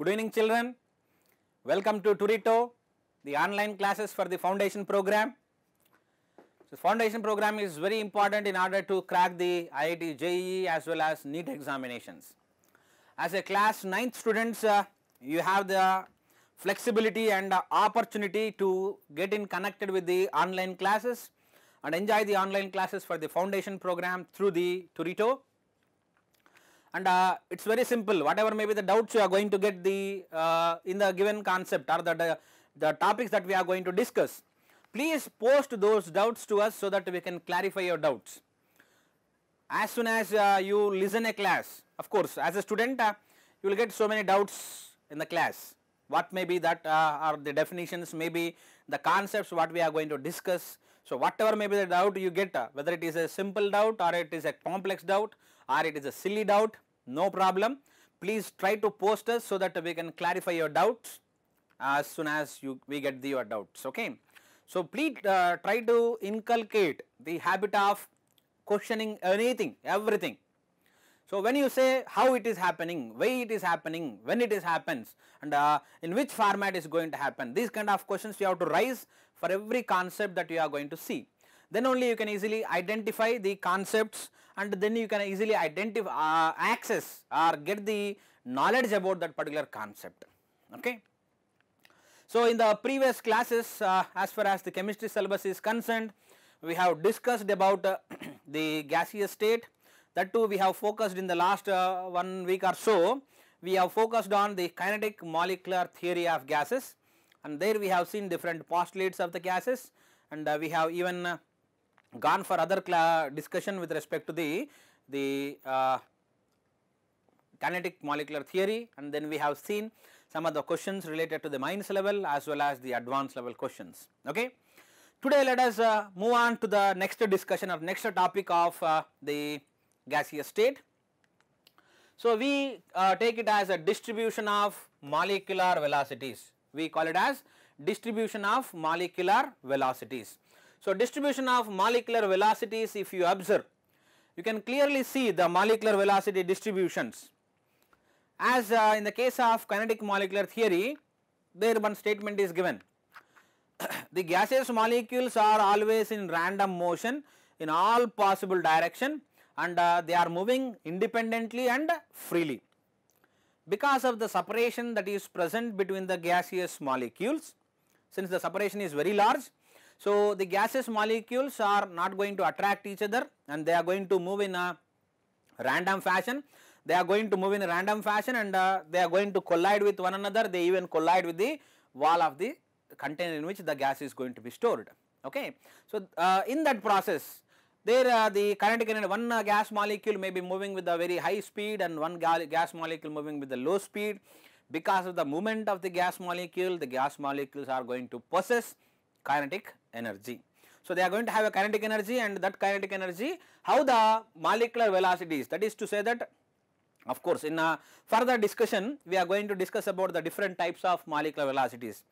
Good evening children. Welcome to Turito, the online classes for the foundation program. So, foundation program is very important in order to crack the IIT JEE as well as NEET examinations. As a class 9th students, uh, you have the flexibility and uh, opportunity to get in connected with the online classes and enjoy the online classes for the foundation program through the Turito and uh, it is very simple whatever may be the doubts you are going to get the uh, in the given concept or the, the, the, topics that we are going to discuss. Please post those doubts to us so that we can clarify your doubts. As soon as uh, you listen a class of course as a student uh, you will get so many doubts in the class what may be that uh, are the definitions may be the concepts what we are going to discuss. So, whatever may be the doubt you get uh, whether it is a simple doubt or it is a complex doubt or it is a silly doubt, no problem. Please try to post us so that we can clarify your doubts as soon as you we get the, your doubts. Okay. So, please uh, try to inculcate the habit of questioning anything, everything. So, when you say how it is happening, why it is happening, when it is happens and uh, in which format is going to happen, these kind of questions you have to rise for every concept that you are going to see then only you can easily identify the concepts and then you can easily identify uh, access or get the knowledge about that particular concept. Okay. So, in the previous classes uh, as far as the chemistry syllabus is concerned, we have discussed about uh, the gaseous state that too we have focused in the last uh, one week or so, we have focused on the kinetic molecular theory of gases and there we have seen different postulates of the gases and uh, we have even uh, gone for other discussion with respect to the, the uh, kinetic molecular theory and then we have seen some of the questions related to the minus level as well as the advanced level questions. Okay. Today let us uh, move on to the next discussion or next topic of uh, the gaseous state. So, we uh, take it as a distribution of molecular velocities, we call it as distribution of molecular velocities. So, distribution of molecular velocities if you observe, you can clearly see the molecular velocity distributions. As uh, in the case of kinetic molecular theory, there one statement is given. the gaseous molecules are always in random motion in all possible direction and uh, they are moving independently and freely. Because of the separation that is present between the gaseous molecules, since the separation is very large, so, the gases molecules are not going to attract each other and they are going to move in a random fashion. They are going to move in a random fashion and uh, they are going to collide with one another. They even collide with the wall of the container in which the gas is going to be stored. Okay. So, uh, in that process there uh, the kinetic energy one uh, gas molecule may be moving with a very high speed and one ga gas molecule moving with a low speed because of the movement of the gas molecule the gas molecules are going to possess kinetic energy. So, they are going to have a kinetic energy and that kinetic energy how the molecular velocities—that that is to say that of course, in a further discussion we are going to discuss about the different types of molecular velocities.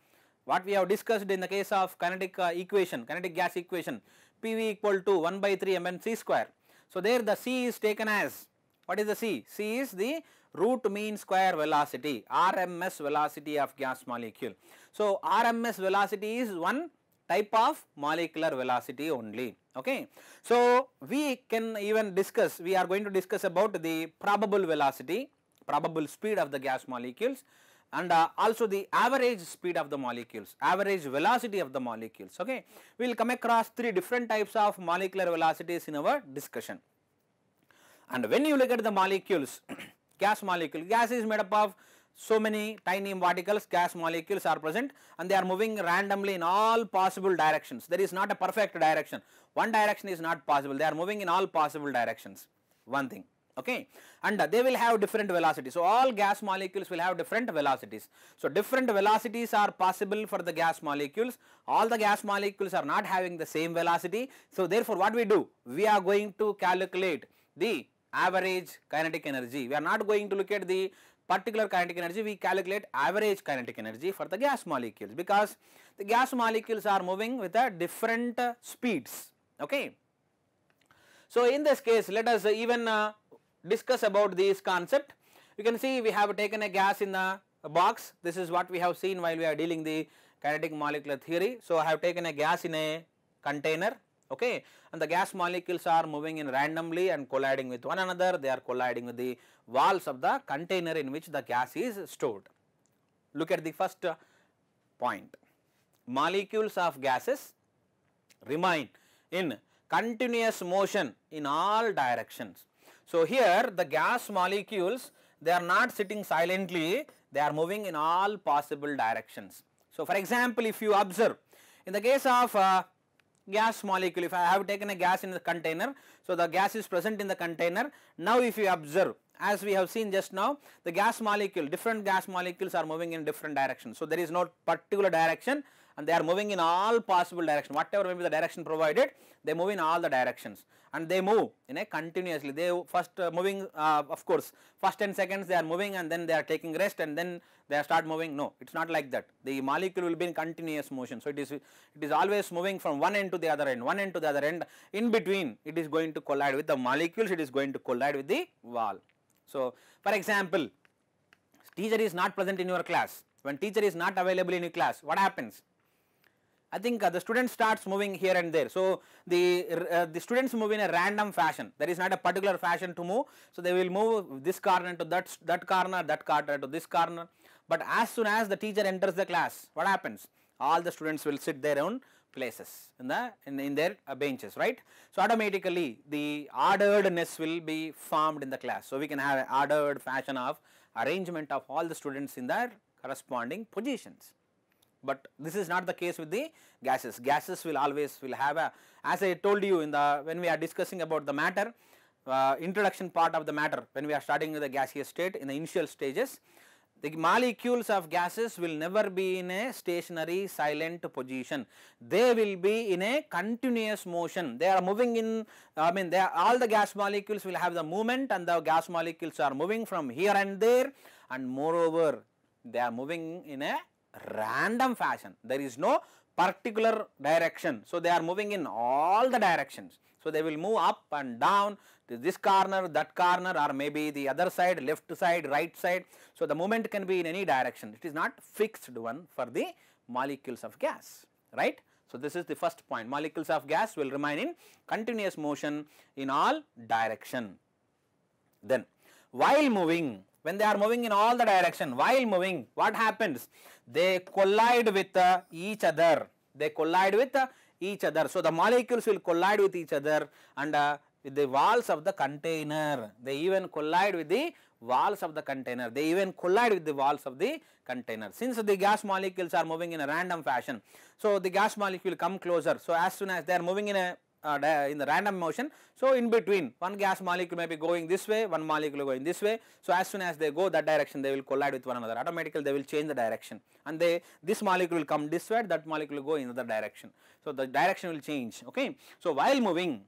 What we have discussed in the case of kinetic uh, equation, kinetic gas equation PV equal to 1 by 3 mn c square. So, there the c is taken as what is the c? c is the root mean square velocity RMS velocity of gas molecule. So, RMS velocity is one type of molecular velocity only. Okay. So, we can even discuss, we are going to discuss about the probable velocity, probable speed of the gas molecules and uh, also the average speed of the molecules, average velocity of the molecules. Okay. We will come across three different types of molecular velocities in our discussion. And when you look at the molecules, gas molecule, gas is made up of so many tiny particles gas molecules are present and they are moving randomly in all possible directions. There is not a perfect direction, one direction is not possible, they are moving in all possible directions, one thing okay and uh, they will have different velocities. So, all gas molecules will have different velocities. So, different velocities are possible for the gas molecules, all the gas molecules are not having the same velocity. So, therefore, what we do? We are going to calculate the average kinetic energy. We are not going to look at the particular kinetic energy we calculate average kinetic energy for the gas molecules because the gas molecules are moving with a different uh, speeds. Okay. So, in this case let us even uh, discuss about this concept. You can see we have taken a gas in the a box this is what we have seen while we are dealing the kinetic molecular theory. So, I have taken a gas in a container okay and the gas molecules are moving in randomly and colliding with one another they are colliding with the walls of the container in which the gas is stored look at the first point molecules of gases remain in continuous motion in all directions so here the gas molecules they are not sitting silently they are moving in all possible directions so for example if you observe in the case of uh, gas molecule if I have taken a gas in the container. So, the gas is present in the container. Now, if you observe as we have seen just now the gas molecule different gas molecules are moving in different directions. So, there is no particular direction and they are moving in all possible direction. whatever may be the direction provided, they move in all the directions and they move in a continuously, they first uh, moving uh, of course, first 10 seconds they are moving and then they are taking rest and then they start moving, no it is not like that, the molecule will be in continuous motion. So, it is, it is always moving from one end to the other end, one end to the other end, in between it is going to collide with the molecules, it is going to collide with the wall. So, for example, teacher is not present in your class, when teacher is not available in your class, what happens? I think uh, the student starts moving here and there. So, the, uh, the students move in a random fashion, there is not a particular fashion to move. So, they will move this corner to that, that corner, that corner to this corner. But as soon as the teacher enters the class, what happens? All the students will sit their own places in the in, in their uh, benches, right. So, automatically the orderedness will be formed in the class. So, we can have an ordered fashion of arrangement of all the students in their corresponding positions but this is not the case with the gases. Gases will always will have a as I told you in the when we are discussing about the matter uh, introduction part of the matter when we are starting with the gaseous state in the initial stages the molecules of gases will never be in a stationary silent position. They will be in a continuous motion. They are moving in, I mean they are, all the gas molecules will have the movement and the gas molecules are moving from here and there and moreover they are moving in a random fashion. There is no particular direction. So, they are moving in all the directions. So, they will move up and down to this corner, that corner or maybe the other side, left side, right side. So, the movement can be in any direction. It is not fixed one for the molecules of gas, right. So, this is the first point. Molecules of gas will remain in continuous motion in all direction. Then, while moving, when they are moving in all the direction, while moving, what happens? they collide with uh, each other. They collide with uh, each other. So, the molecules will collide with each other and uh, with the walls of the container. They even collide with the walls of the container. They even collide with the walls of the container. Since the gas molecules are moving in a random fashion, so the gas molecule come closer. So, as soon as they are moving in a uh, in the random motion. So, in between one gas molecule may be going this way, one molecule going this way. So, as soon as they go that direction they will collide with one another automatically they will change the direction and they this molecule will come this way that molecule will go in another direction. So, the direction will change ok. So, while moving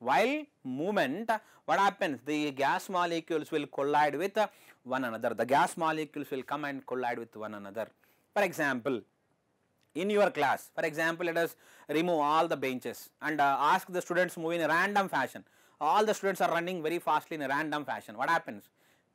while movement what happens the gas molecules will collide with one another the gas molecules will come and collide with one another. For example, in your class. For example, let us remove all the benches and uh, ask the students move in a random fashion. All the students are running very fastly in a random fashion. What happens?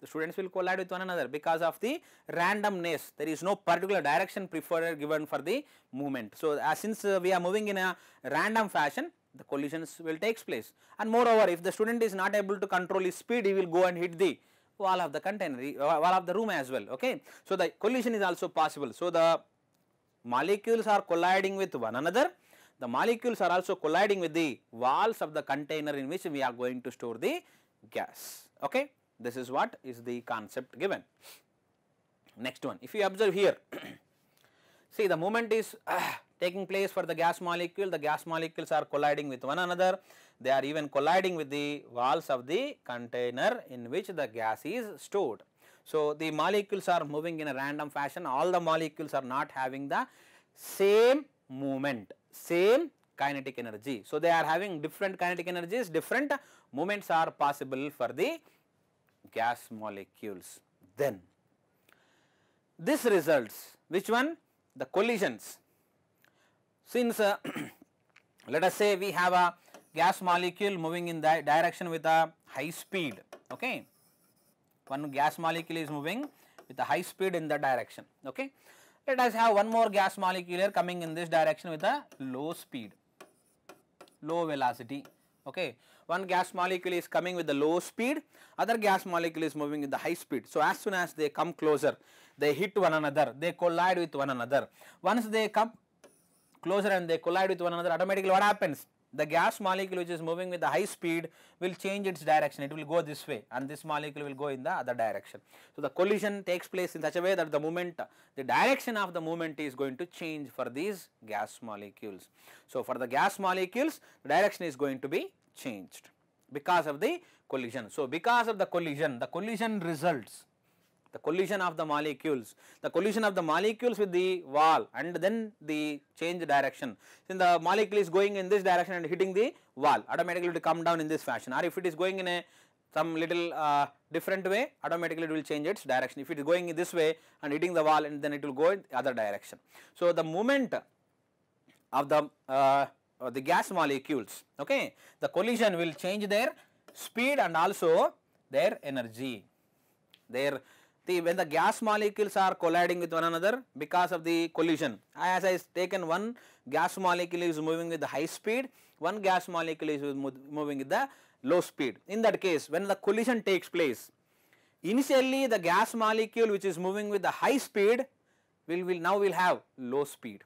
The students will collide with one another because of the randomness. There is no particular direction preferred given for the movement. So, uh, since uh, we are moving in a random fashion, the collisions will take place. And moreover, if the student is not able to control his speed, he will go and hit the wall of the container, uh, wall of the room as well. Okay. So, the collision is also possible. So, the molecules are colliding with one another, the molecules are also colliding with the walls of the container in which we are going to store the gas. Okay? This is what is the concept given. Next one, if you observe here, see the movement is uh, taking place for the gas molecule, the gas molecules are colliding with one another, they are even colliding with the walls of the container in which the gas is stored. So, the molecules are moving in a random fashion, all the molecules are not having the same movement, same kinetic energy. So, they are having different kinetic energies, different moments are possible for the gas molecules. Then this results which one? The collisions. Since uh, let us say we have a gas molecule moving in the direction with a high speed, okay one gas molecule is moving with a high speed in the direction. Okay. Let us have one more gas molecule here coming in this direction with a low speed, low velocity. Okay. One gas molecule is coming with the low speed, other gas molecule is moving with the high speed. So, as soon as they come closer, they hit one another, they collide with one another. Once they come closer and they collide with one another, automatically what happens? the gas molecule which is moving with the high speed will change its direction, it will go this way and this molecule will go in the other direction. So, the collision takes place in such a way that the movement, the direction of the movement is going to change for these gas molecules. So, for the gas molecules the direction is going to be changed because of the collision. So, because of the collision, the collision results the collision of the molecules, the collision of the molecules with the wall and then the change direction. Then the molecule is going in this direction and hitting the wall automatically it will come down in this fashion or if it is going in a some little uh, different way automatically it will change its direction. If it is going this way and hitting the wall and then it will go in the other direction. So, the movement of the, uh, the gas molecules, okay, the collision will change their speed and also their energy, their the when the gas molecules are colliding with one another because of the collision as I taken one gas molecule is moving with the high speed one gas molecule is moving with the low speed in that case when the collision takes place initially the gas molecule which is moving with the high speed will will now will have low speed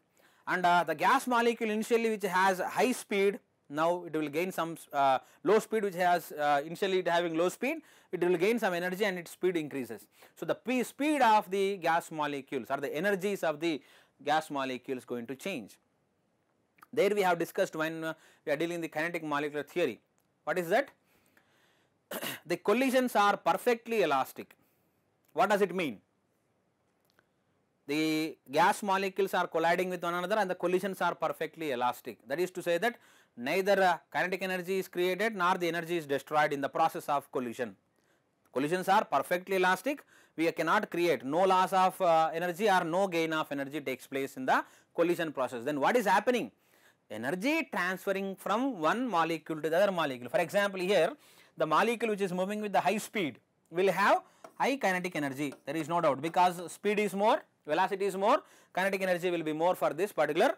and uh, the gas molecule initially which has high speed now it will gain some uh, low speed which has uh, initially it having low speed it will gain some energy and its speed increases. So, the P speed of the gas molecules or the energies of the gas molecules going to change. There we have discussed when uh, we are dealing the kinetic molecular theory. What is that? the collisions are perfectly elastic. What does it mean? the gas molecules are colliding with one another and the collisions are perfectly elastic. That is to say that neither uh, kinetic energy is created nor the energy is destroyed in the process of collision. Collisions are perfectly elastic, we cannot create no loss of uh, energy or no gain of energy takes place in the collision process. Then what is happening? Energy transferring from one molecule to the other molecule. For example, here the molecule which is moving with the high speed will have high kinetic energy, there is no doubt because speed is more, velocity is more, kinetic energy will be more for this particular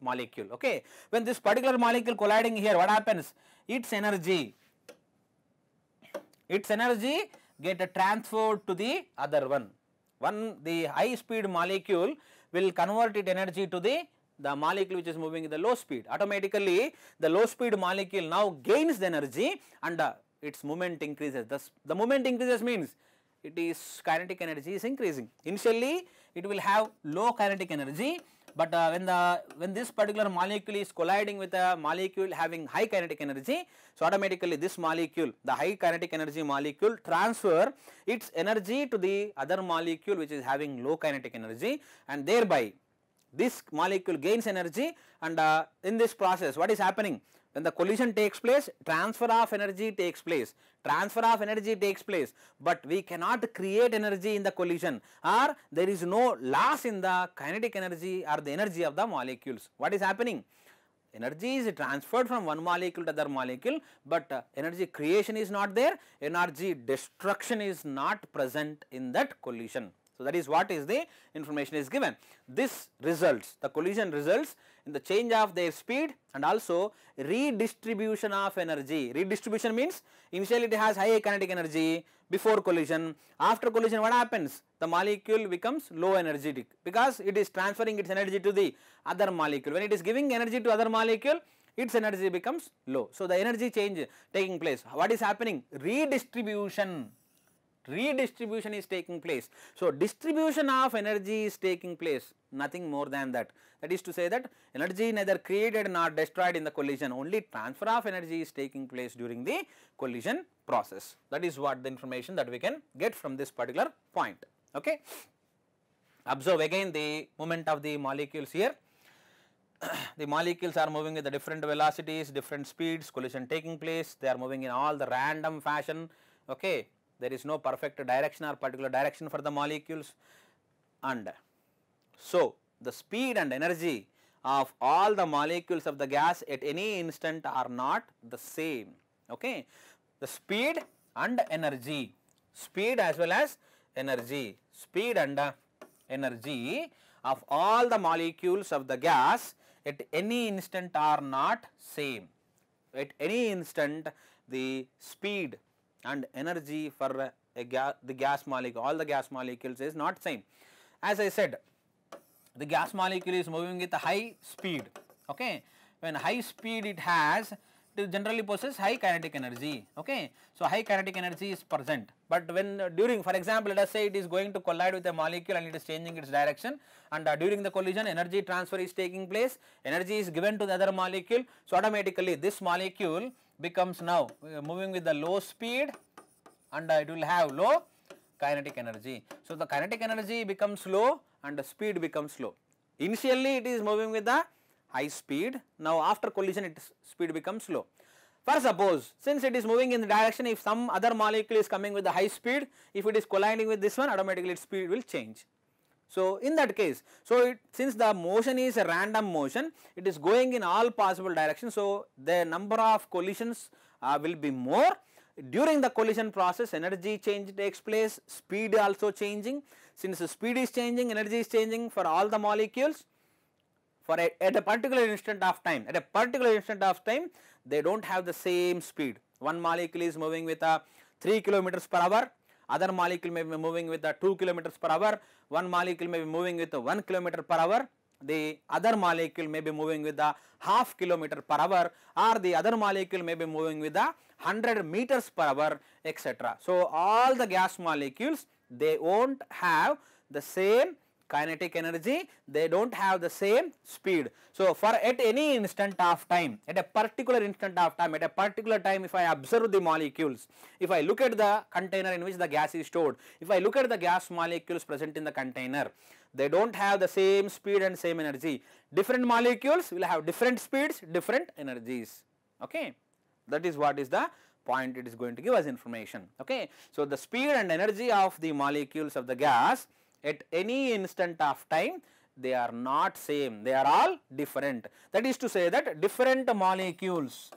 molecule. Okay. When this particular molecule colliding here what happens? Its energy, its energy get transferred to the other one. One the high speed molecule will convert its energy to the the molecule which is moving in the low speed. Automatically the low speed molecule now gains the energy and uh, its moment increases. Thus, the moment increases means it is kinetic energy is increasing. Initially it will have low kinetic energy but uh, when the when this particular molecule is colliding with a molecule having high kinetic energy, so automatically this molecule, the high kinetic energy molecule transfer its energy to the other molecule which is having low kinetic energy and thereby this molecule gains energy and uh, in this process what is happening when the collision takes place transfer of energy takes place transfer of energy takes place but we cannot create energy in the collision or there is no loss in the kinetic energy or the energy of the molecules what is happening energy is transferred from one molecule to other molecule but uh, energy creation is not there energy destruction is not present in that collision so that is what is the information is given this results the collision results in the change of their speed and also redistribution of energy. Redistribution means initially it has high kinetic energy before collision. After collision what happens? The molecule becomes low energetic because it is transferring its energy to the other molecule. When it is giving energy to other molecule its energy becomes low. So, the energy change taking place. What is happening? Redistribution redistribution is taking place. So, distribution of energy is taking place nothing more than that. That is to say that energy neither created nor destroyed in the collision only transfer of energy is taking place during the collision process. That is what the information that we can get from this particular point. Okay. Observe again the movement of the molecules here. the molecules are moving at the different velocities, different speeds, collision taking place, they are moving in all the random fashion, okay there is no perfect direction or particular direction for the molecules and so the speed and energy of all the molecules of the gas at any instant are not the same. Okay. The speed and energy, speed as well as energy, speed and energy of all the molecules of the gas at any instant are not same. At any instant the speed and energy for ga the gas molecule, all the gas molecules is not same. As I said, the gas molecule is moving with high speed, okay. When high speed it has, it generally possess high kinetic energy, okay. So, high kinetic energy is present, but when uh, during for example, let us say it is going to collide with a molecule and it is changing its direction and uh, during the collision energy transfer is taking place, energy is given to the other molecule. So, automatically this molecule becomes now uh, moving with the low speed and it will have low kinetic energy. So, the kinetic energy becomes low and the speed becomes low. Initially it is moving with the high speed, now after collision its speed becomes low. For suppose since it is moving in the direction if some other molecule is coming with the high speed, if it is colliding with this one automatically its speed will change. So, in that case, so it, since the motion is a random motion, it is going in all possible directions. So, the number of collisions uh, will be more. During the collision process, energy change takes place, speed also changing. Since the speed is changing, energy is changing for all the molecules. For a, at a particular instant of time, at a particular instant of time, they do not have the same speed. One molecule is moving with a uh, 3 kilometers per hour other molecule may be moving with the 2 kilometers per hour, one molecule may be moving with 1 kilometer per hour, the other molecule may be moving with the half kilometer per hour or the other molecule may be moving with the 100 meters per hour etc. So, all the gas molecules they will not have the same kinetic energy, they do not have the same speed. So, for at any instant of time, at a particular instant of time, at a particular time if I observe the molecules, if I look at the container in which the gas is stored, if I look at the gas molecules present in the container, they do not have the same speed and same energy. Different molecules will have different speeds, different energies. Okay. That is what is the point it is going to give us information. Okay. So, the speed and energy of the molecules of the gas at any instant of time they are not same, they are all different. That is to say that different molecules,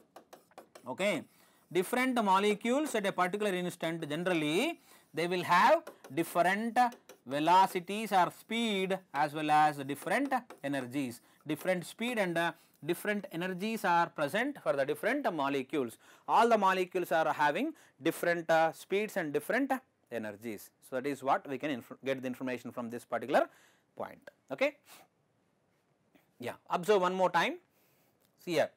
okay, different molecules at a particular instant generally they will have different velocities or speed as well as different energies. Different speed and uh, different energies are present for the different molecules. All the molecules are having different uh, speeds and different energies. So, that is what we can get the information from this particular point. Okay. Yeah, observe one more time. See here,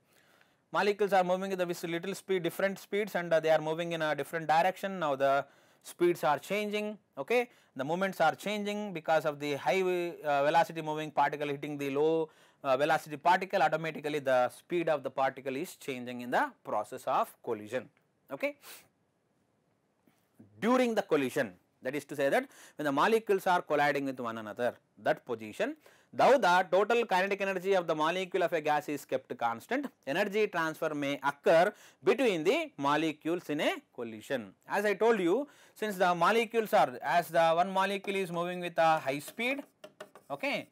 molecules are moving with little speed, different speeds and uh, they are moving in a different direction. Now, the speeds are changing, okay. the moments are changing because of the high uh, velocity moving particle hitting the low uh, velocity particle automatically the speed of the particle is changing in the process of collision. Okay during the collision that is to say that when the molecules are colliding with one another that position though the total kinetic energy of the molecule of a gas is kept constant energy transfer may occur between the molecules in a collision. As I told you since the molecules are as the one molecule is moving with a high speed okay.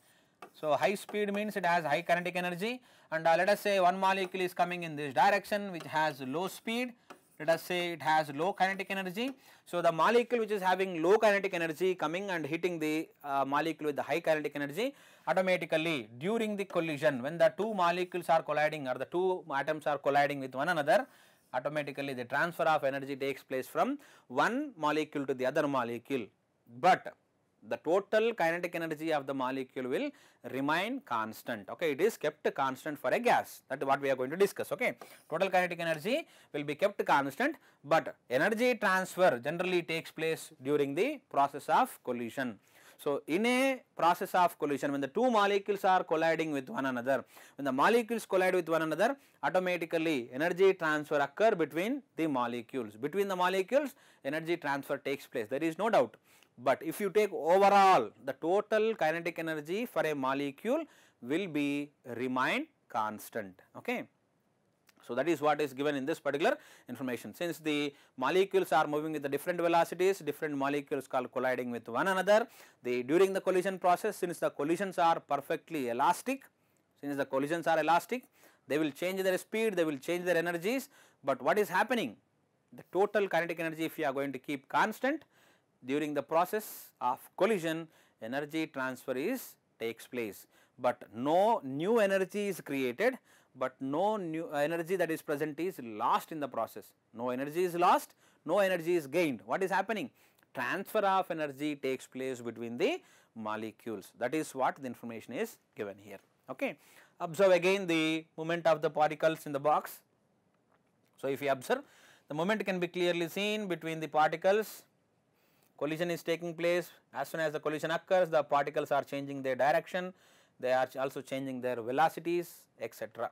So, high speed means it has high kinetic energy and uh, let us say one molecule is coming in this direction which has low speed let us say it has low kinetic energy. So, the molecule which is having low kinetic energy coming and hitting the uh, molecule with the high kinetic energy automatically during the collision when the two molecules are colliding or the two atoms are colliding with one another automatically the transfer of energy takes place from one molecule to the other molecule. But the total kinetic energy of the molecule will remain constant okay it is kept constant for a gas that is what we are going to discuss okay total kinetic energy will be kept constant but energy transfer generally takes place during the process of collision so in a process of collision when the two molecules are colliding with one another when the molecules collide with one another automatically energy transfer occur between the molecules between the molecules energy transfer takes place there is no doubt but if you take overall the total kinetic energy for a molecule will be remain constant. Okay. So, that is what is given in this particular information. Since the molecules are moving with the different velocities, different molecules are colliding with one another, the during the collision process since the collisions are perfectly elastic, since the collisions are elastic, they will change their speed, they will change their energies, but what is happening? The total kinetic energy if you are going to keep constant, during the process of collision energy transfer is takes place, but no new energy is created, but no new energy that is present is lost in the process. No energy is lost, no energy is gained. What is happening? Transfer of energy takes place between the molecules. That is what the information is given here. Okay. Observe again the movement of the particles in the box. So, if you observe the moment can be clearly seen between the particles collision is taking place as soon as the collision occurs the particles are changing their direction they are also changing their velocities etc.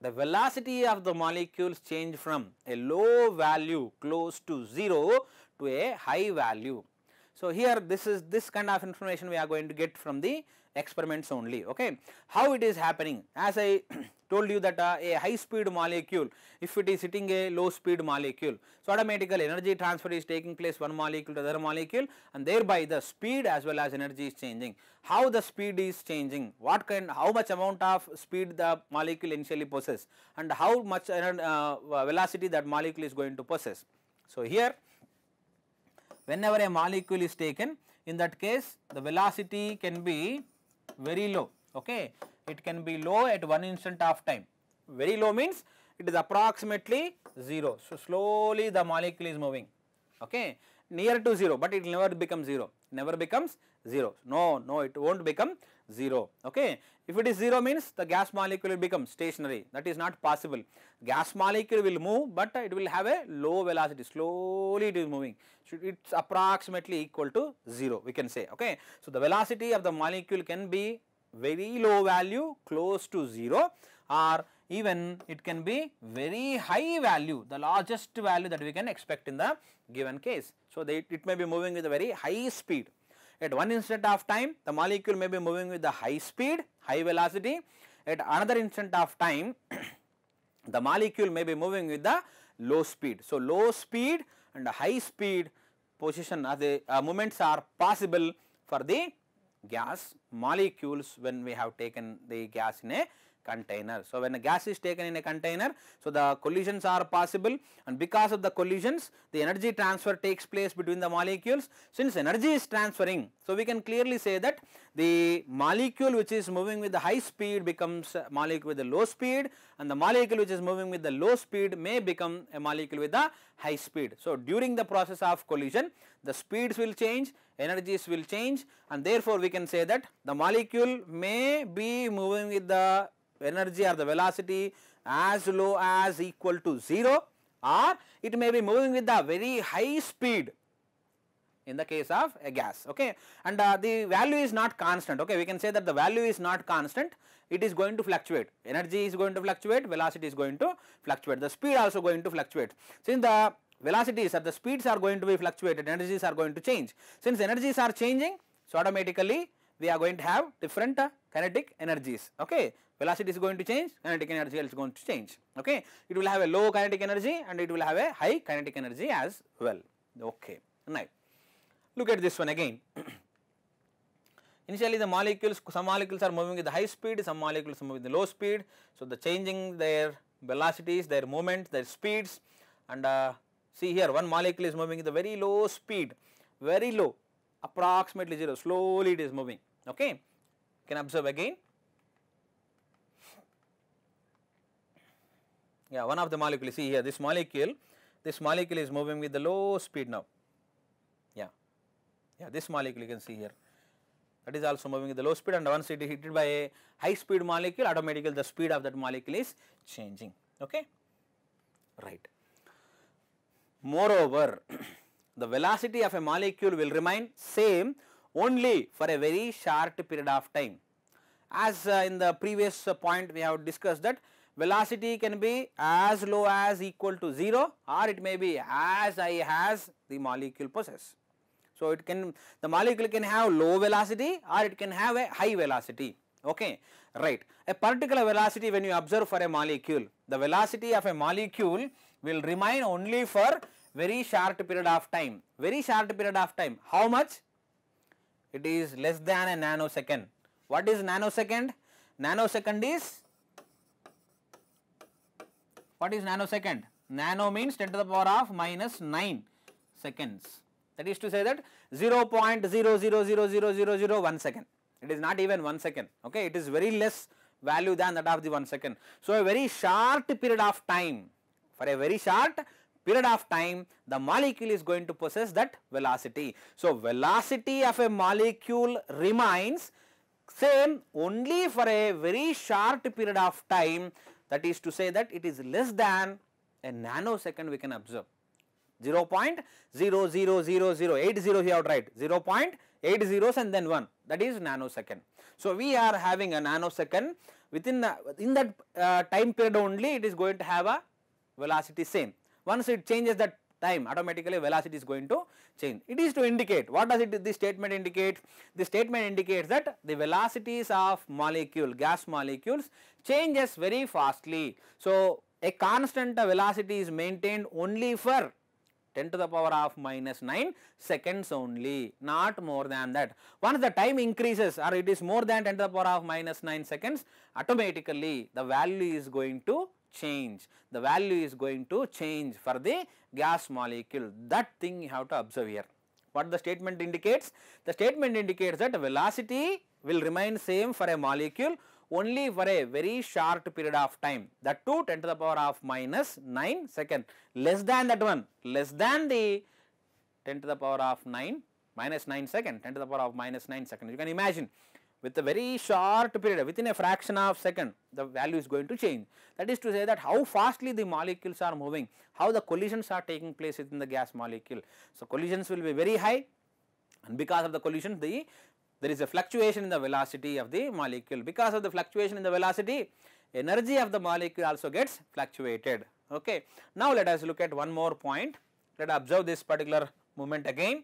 The velocity of the molecules change from a low value close to 0 to a high value. So, here this is this kind of information we are going to get from the experiments only. Okay. How it is happening as I told you that uh, a high speed molecule if it is hitting a low speed molecule. So, automatically energy transfer is taking place one molecule to the other molecule and thereby the speed as well as energy is changing. How the speed is changing, what kind, how much amount of speed the molecule initially possess and how much uh, velocity that molecule is going to possess. So, here whenever a molecule is taken in that case the velocity can be very low okay it can be low at one instant of time. Very low means it is approximately 0. So, slowly the molecule is moving okay, near to 0, but it will never become 0, never becomes 0. No, no, it will not become 0. Okay. If it is 0 means the gas molecule will become stationary, that is not possible. Gas molecule will move, but it will have a low velocity, slowly it is moving. So, it is approximately equal to 0, we can say. Okay. So, the velocity of the molecule can be very low value close to 0 or even it can be very high value the largest value that we can expect in the given case. So, they, it may be moving with a very high speed at one instant of time the molecule may be moving with the high speed high velocity at another instant of time the molecule may be moving with the low speed. So, low speed and high speed position are the uh, are possible for the gas molecules when we have taken the gas in a container. So, when a gas is taken in a container, so the collisions are possible and because of the collisions the energy transfer takes place between the molecules. Since energy is transferring, so we can clearly say that the molecule which is moving with the high speed becomes a molecule with the low speed and the molecule which is moving with the low speed may become a molecule with the high speed. So, during the process of collision the speeds will change, energies will change and therefore we can say that the molecule may be moving with the energy or the velocity as low as equal to 0 or it may be moving with the very high speed in the case of a gas okay and uh, the value is not constant okay we can say that the value is not constant it is going to fluctuate energy is going to fluctuate velocity is going to fluctuate the speed also going to fluctuate since the velocities or the speeds are going to be fluctuated energies are going to change since energies are changing so automatically we are going to have different uh, kinetic energies. Okay, velocity is going to change, kinetic energy is going to change. Okay, it will have a low kinetic energy and it will have a high kinetic energy as well. Okay, now look at this one again. Initially, the molecules, some molecules are moving with the high speed, some molecules are moving with the low speed. So, the changing their velocities, their moment, their speeds and uh, see here one molecule is moving with a very low speed, very low approximately 0, slowly it is moving okay. You can observe again. Yeah, one of the molecule, see here this molecule, this molecule is moving with the low speed now. Yeah, yeah, this molecule you can see here that is also moving with the low speed and once it is hit by a high speed molecule automatically the speed of that molecule is changing okay right moreover the velocity of a molecule will remain same only for a very short period of time. As uh, in the previous point we have discussed that velocity can be as low as equal to 0 or it may be as high as the molecule possess. So, it can the molecule can have low velocity or it can have a high velocity okay right. A particular velocity when you observe for a molecule the velocity of a molecule will remain only for very short period of time very short period of time how much it is less than a nanosecond. What is nanosecond? Nanosecond is what is nanosecond? Nano means 10 to the power of minus 9 seconds. That is to say that 0.0000001 second. It is not even 1 second. Okay, it is very less value than that of the 1 second. So, a very short period of time for a very short period of time the molecule is going to possess that velocity. So, velocity of a molecule remains same only for a very short period of time that is to say that it is less than a nanosecond we can observe 0 0.00080 you have to 0 0.8 zeros and then 1 that is nanosecond. So, we are having a nanosecond within the, in that uh, time period only it is going to have a velocity same. Once it changes that time automatically velocity is going to change. It is to indicate what does it this statement indicate? The statement indicates that the velocities of molecule gas molecules changes very fastly. So, a constant velocity is maintained only for 10 to the power of minus 9 seconds only not more than that. Once the time increases or it is more than 10 to the power of minus 9 seconds automatically the value is going to change, the value is going to change for the gas molecule that thing you have to observe here. What the statement indicates? The statement indicates that velocity will remain same for a molecule only for a very short period of time that 2 10 to the power of minus 9 second less than that one less than the 10 to the power of 9 minus 9 second 10 to the power of minus 9 second you can imagine with a very short period within a fraction of second the value is going to change. That is to say that how fastly the molecules are moving, how the collisions are taking place within the gas molecule. So, collisions will be very high and because of the collision the there is a fluctuation in the velocity of the molecule. Because of the fluctuation in the velocity energy of the molecule also gets fluctuated. Okay. Now, let us look at one more point, let us observe this particular movement again.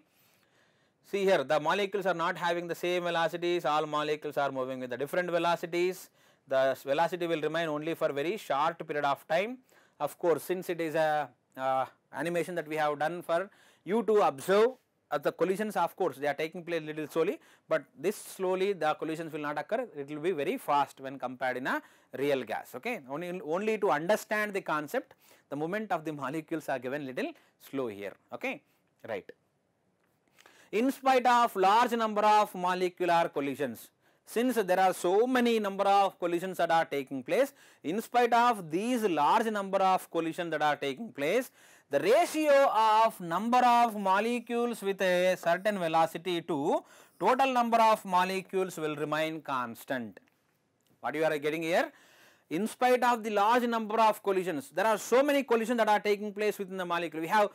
See here the molecules are not having the same velocities, all molecules are moving with the different velocities, the velocity will remain only for very short period of time. Of course, since it is a uh, animation that we have done for you to observe at uh, the collisions of course they are taking place little slowly, but this slowly the collisions will not occur it will be very fast when compared in a real gas ok. Only, only to understand the concept the movement of the molecules are given little slow here ok right in spite of large number of molecular collisions. Since there are so many number of collisions that are taking place, in spite of these large number of collisions that are taking place, the ratio of number of molecules with a certain velocity to total number of molecules will remain constant. What you are getting here? in spite of the large number of collisions, there are so many collisions that are taking place within the molecule. We have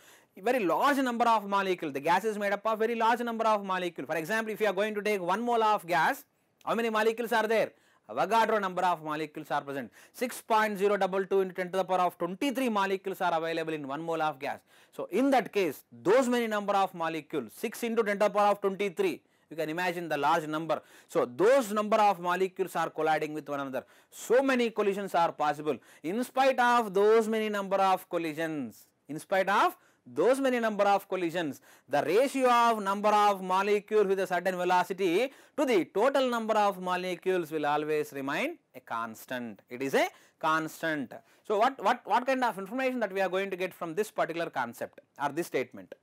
very large number of molecule, the gas is made up of very large number of molecule. For example, if you are going to take 1 mole of gas, how many molecules are there? Avogadro number of molecules are present. 6.022 into 10 to the power of 23 molecules are available in 1 mole of gas. So, in that case, those many number of molecules, 6 into 10 to the power of 23, you can imagine the large number. So, those number of molecules are colliding with one another. So, many collisions are possible. In spite of those many number of collisions, in spite of those many number of collisions, the ratio of number of molecules with a certain velocity to the total number of molecules will always remain a constant. It is a constant. So, what, what, what kind of information that we are going to get from this particular concept or this statement?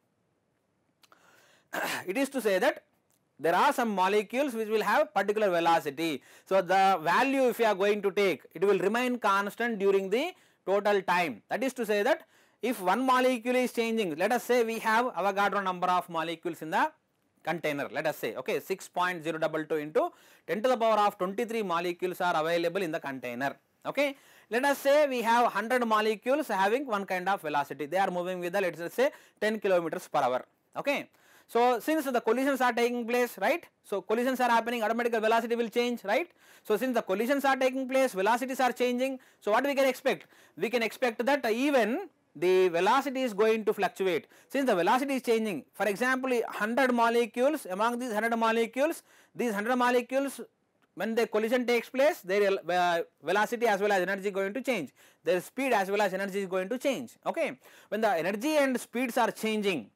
it is to say that there are some molecules which will have particular velocity. So, the value if you are going to take it will remain constant during the total time that is to say that if one molecule is changing, let us say we have Avogadro number of molecules in the container, let us say okay 6.022 into 10 to the power of 23 molecules are available in the container. Okay. Let us say we have 100 molecules having one kind of velocity, they are moving with the let us say 10 kilometers per hour. Okay. So, since the collisions are taking place, right? So, collisions are happening, automatic velocity will change, right? So, since the collisions are taking place, velocities are changing. So, what we can expect? We can expect that even the velocity is going to fluctuate. Since the velocity is changing, for example, 100 molecules, among these 100 molecules, these 100 molecules when the collision takes place, their uh, velocity as well as energy going to change, their speed as well as energy is going to change. Okay. When the energy and speeds are changing,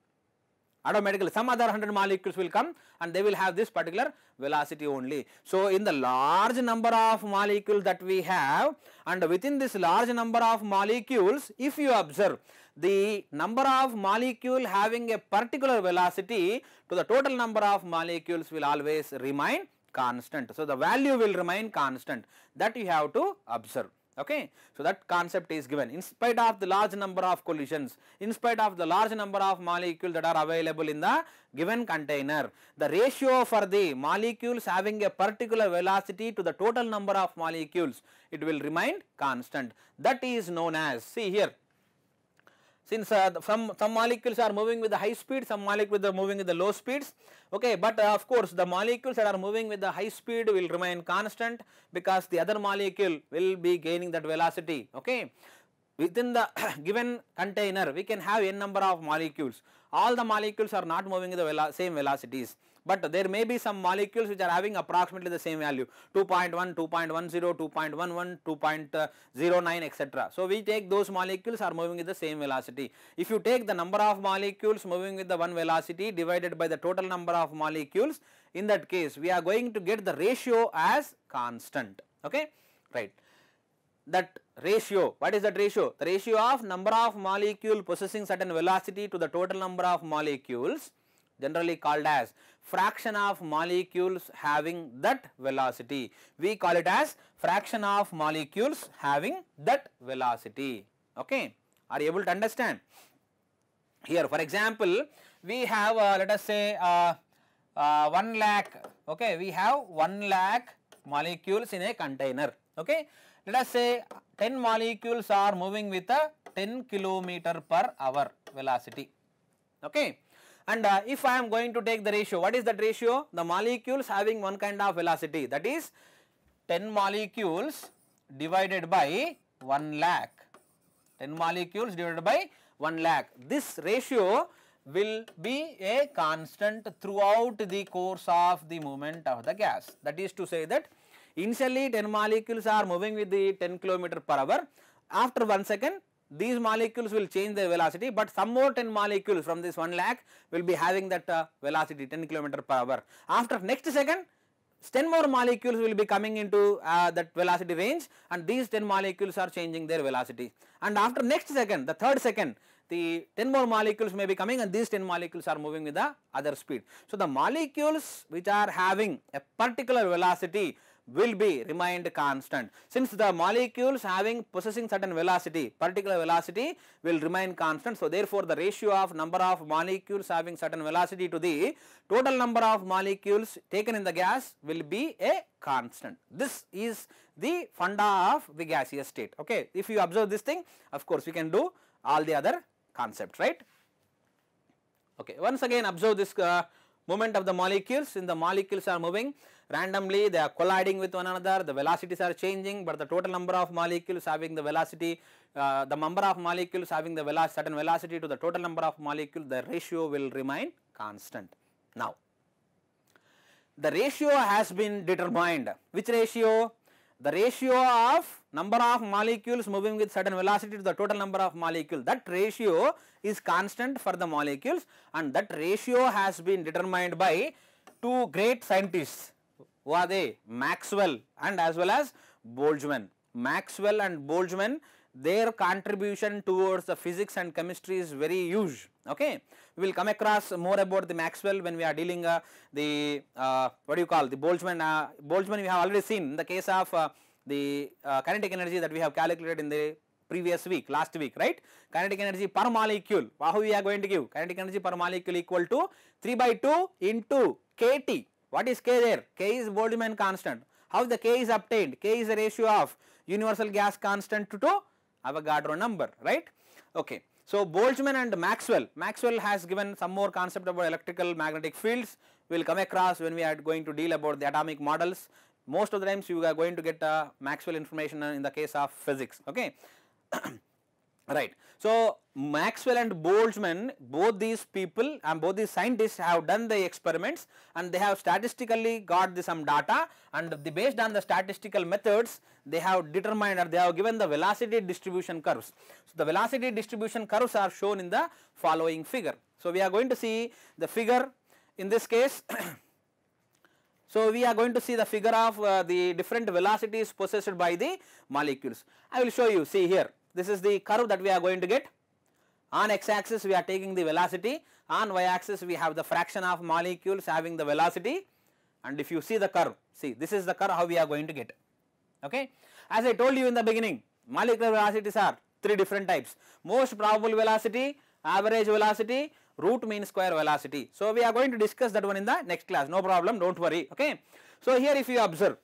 automatically some other 100 molecules will come and they will have this particular velocity only. So, in the large number of molecules that we have and within this large number of molecules if you observe the number of molecule having a particular velocity to the total number of molecules will always remain constant. So, the value will remain constant that you have to observe. Okay. So, that concept is given in spite of the large number of collisions, in spite of the large number of molecules that are available in the given container, the ratio for the molecules having a particular velocity to the total number of molecules, it will remain constant. That is known as, see here since uh, some, some molecules are moving with the high speed, some molecules are moving with the low speeds, okay. but uh, of course, the molecules that are moving with the high speed will remain constant because the other molecule will be gaining that velocity. Okay. Within the given container, we can have n number of molecules, all the molecules are not moving with the velo same velocities but there may be some molecules which are having approximately the same value 2.1, 2.10, 2.11, 2.09 etc. So, we take those molecules are moving with the same velocity. If you take the number of molecules moving with the one velocity divided by the total number of molecules in that case we are going to get the ratio as constant okay right that ratio what is that ratio the ratio of number of molecule possessing certain velocity to the total number of molecules generally called as fraction of molecules having that velocity. We call it as fraction of molecules having that velocity. Okay. Are you able to understand? Here for example, we have uh, let us say uh, uh, 1 lakh, okay, we have 1 lakh molecules in a container. Okay. Let us say 10 molecules are moving with a 10 kilometer per hour velocity. Okay. And uh, if I am going to take the ratio, what is that ratio? The molecules having one kind of velocity that is 10 molecules divided by 1 lakh, 10 molecules divided by 1 lakh. This ratio will be a constant throughout the course of the movement of the gas. That is to say that initially 10 molecules are moving with the 10 kilometer per hour. After 1 second these molecules will change their velocity, but some more 10 molecules from this 1 lakh will be having that uh, velocity 10 kilometer per hour. After next second 10 more molecules will be coming into uh, that velocity range and these 10 molecules are changing their velocity. And after next second, the third second, the 10 more molecules may be coming and these 10 molecules are moving with the other speed. So, the molecules which are having a particular velocity will be remained constant. Since the molecules having possessing certain velocity, particular velocity will remain constant. So, therefore, the ratio of number of molecules having certain velocity to the total number of molecules taken in the gas will be a constant. This is the funda of the gaseous state. Okay. If you observe this thing, of course, we can do all the other concepts, right. Okay. Once again observe this uh, movement of the molecules, in the molecules are moving randomly they are colliding with one another, the velocities are changing, but the total number of molecules having the velocity, uh, the number of molecules having the certain velocity to the total number of molecules, the ratio will remain constant. Now, the ratio has been determined, which ratio? The ratio of number of molecules moving with certain velocity to the total number of molecules, that ratio is constant for the molecules and that ratio has been determined by two great scientists who are they? Maxwell and as well as Boltzmann. Maxwell and Boltzmann their contribution towards the physics and chemistry is very huge. Okay, we will come across more about the Maxwell when we are dealing uh, the uh, what do you call the Boltzmann. Uh, Boltzmann we have already seen in the case of uh, the uh, kinetic energy that we have calculated in the previous week, last week, right? Kinetic energy per molecule. How we are going to give kinetic energy per molecule equal to three by two into kT. What is k there? k is Boltzmann constant. How the k is obtained? k is the ratio of universal gas constant to Avogadro number, right? Okay. So, Boltzmann and Maxwell, Maxwell has given some more concept about electrical magnetic fields, we will come across when we are going to deal about the atomic models. Most of the times you are going to get uh, Maxwell information in the case of physics, okay. right. So, Maxwell and Boltzmann both these people and both these scientists have done the experiments and they have statistically got the some data and the based on the statistical methods they have determined or they have given the velocity distribution curves. So, the velocity distribution curves are shown in the following figure. So, we are going to see the figure in this case. so, we are going to see the figure of uh, the different velocities possessed by the molecules. I will show you see here this is the curve that we are going to get. On x axis we are taking the velocity, on y axis we have the fraction of molecules having the velocity and if you see the curve, see this is the curve how we are going to get. Okay. As I told you in the beginning, molecular velocities are three different types, most probable velocity, average velocity, root mean square velocity. So, we are going to discuss that one in the next class, no problem, do not worry. Okay. So, here if you observe,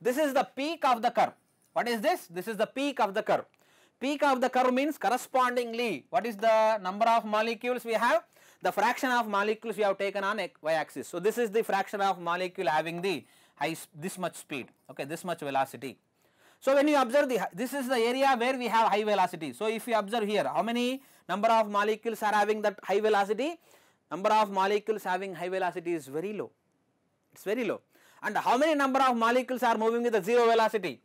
this is the peak of the curve. What is this? This is the peak of the curve peak of the curve means correspondingly what is the number of molecules we have the fraction of molecules we have taken on y axis. So, this is the fraction of molecule having the high this much speed okay this much velocity. So, when you observe the this is the area where we have high velocity. So, if you observe here how many number of molecules are having that high velocity number of molecules having high velocity is very low it is very low and how many number of molecules are moving with the 0 velocity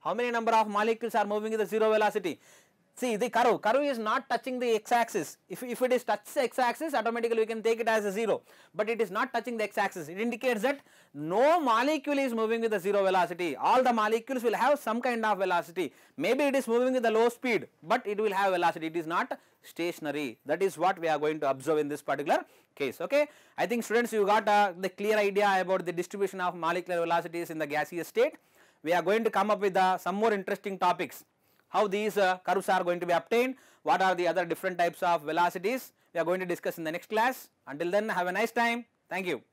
how many number of molecules are moving with the 0 velocity? See the curve, curve is not touching the x axis. If, if it is touch x axis automatically we can take it as a 0, but it is not touching the x axis. It indicates that no molecule is moving with a 0 velocity. All the molecules will have some kind of velocity. Maybe it is moving with a low speed, but it will have velocity. It is not stationary. That is what we are going to observe in this particular case. Okay. I think students you got uh, the clear idea about the distribution of molecular velocities in the gaseous state we are going to come up with uh, some more interesting topics. How these uh, curves are going to be obtained, what are the other different types of velocities, we are going to discuss in the next class. Until then, have a nice time. Thank you.